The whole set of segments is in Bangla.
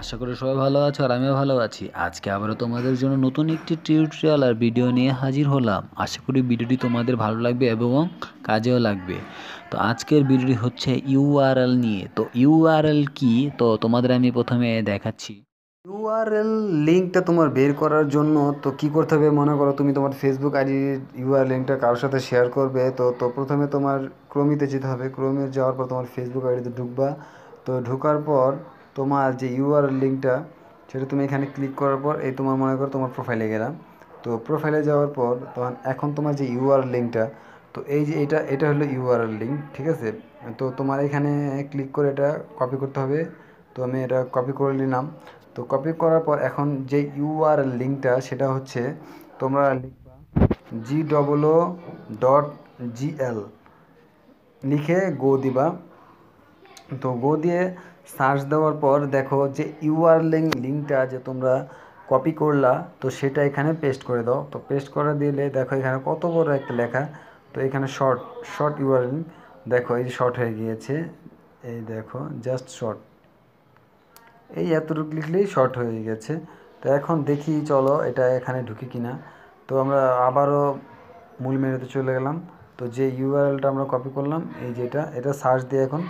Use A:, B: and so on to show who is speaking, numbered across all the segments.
A: আশা করি সবাই ভালো আছো আর আমিও ভালো আছি আজকে আবারও তোমাদের জন্য নতুন একটি টিউটোরিয়াল আর ভিডিও নিয়ে হাজির হলাম আশা করি ভিডিওটি তোমাদের ভালো লাগবে এবং কাজেও লাগবে তো আজকের ভিডিওটি হচ্ছে ইউআরএল নিয়ে তো ইউআরএল কি তো তোমাদের আমি প্রথমে দেখাচ্ছি
B: ইউআরএল লিঙ্কটা তোমার বের করার জন্য তো কি করতে হবে মনে করো তুমি তোমার ফেসবুক আইডি ইউআর লিঙ্কটা কারোর সাথে শেয়ার করবে তো তো প্রথমে তোমার ক্রমিতে যেতে হবে ক্রমে যাওয়ার পর তোমার ফেসবুক আইডিতে ঢুকবা তো ঢোকার পর তোমার যে ইউআর লিঙ্কটা সেটা তুমি এখানে ক্লিক করার পর এই তোমার মনে করো তোমার প্রোফাইলে গেলাম তো প্রোফাইলে যাওয়ার পর তখন এখন তোমার যে ইউআর লিঙ্কটা তো এই যে এটা এটা হলো ইউআর লিঙ্ক ঠিক আছে তো তোমার এখানে ক্লিক করে এটা কপি করতে হবে তো আমি এটা কপি করে নিলাম তো কপি করার পর এখন যে ইউআর লিঙ্কটা সেটা হচ্ছে তোমরা লিখবা জি ডবলও ডট জিএল লিখে গো দিবা তো গো দিয়ে সার্চ দেওয়ার পর দেখো যে ইউআর লিঙ্ক লিঙ্কটা যে তোমরা কপি করলা তো সেটা এখানে পেস্ট করে দাও তো পেস্ট করে দিলে দেখো এখানে কত বড় একটা লেখা তো এখানে শর্ট শর্ট ইউআর লিঙ্ক দেখো এই শর্ট হয়ে গিয়েছে এই দেখো জাস্ট শর্ট এই এতটুকু লিখলেই শর্ট হয়ে গেছে তো এখন দেখি চলো এটা এখানে ঢুকি কিনা তো আমরা আবারও মূল মেরুতে চলে গেলাম তো যে ইউআরএলটা আমরা কপি করলাম এই যেটা এটা সার্চ দিয়ে এখন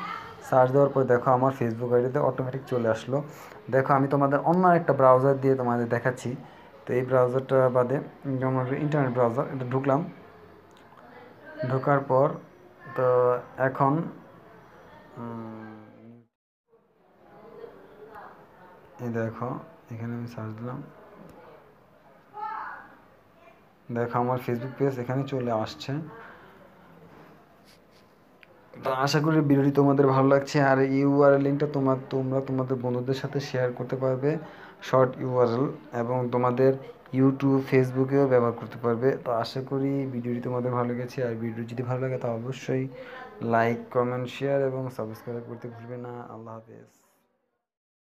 B: সার্চ দেওয়ার পর দেখো আমার ফেসবুক আইডিতে অটোমেটিক চলে আসলো দেখো আমি তোমাদের অন্য একটা ব্রাউজার দিয়ে তোমাদের দেখাচ্ছি তো এই ব্রাউজারটা বাদে আমার ইন্টারনেট ব্রাউজার এটা ঢুকলাম ঢোকার পর তো এখন এই দেখো এখানে আমি সার্চ দিলাম দেখো আমার ফেসবুক পেজ এখানে চলে আসছে তো আশা করি ভিডিওটি তোমাদের ভালো লাগছে আর ইউআরএল লিঙ্কটা তোমার তোমরা তোমাদের বন্ধুদের সাথে শেয়ার করতে পারবে শর্ট ইউআরএল এবং তোমাদের ইউটিউব ফেসবুকেও ব্যবহার করতে পারবে তো আশা করি ভিডিওটি তোমাদের ভালো লেগেছে আর ভিডিও যদি ভালো লাগে তা অবশ্যই লাইক কমেন্ট শেয়ার এবং সাবস্ক্রাইব করতে ভুলবে না আল্লাহ হাফেজ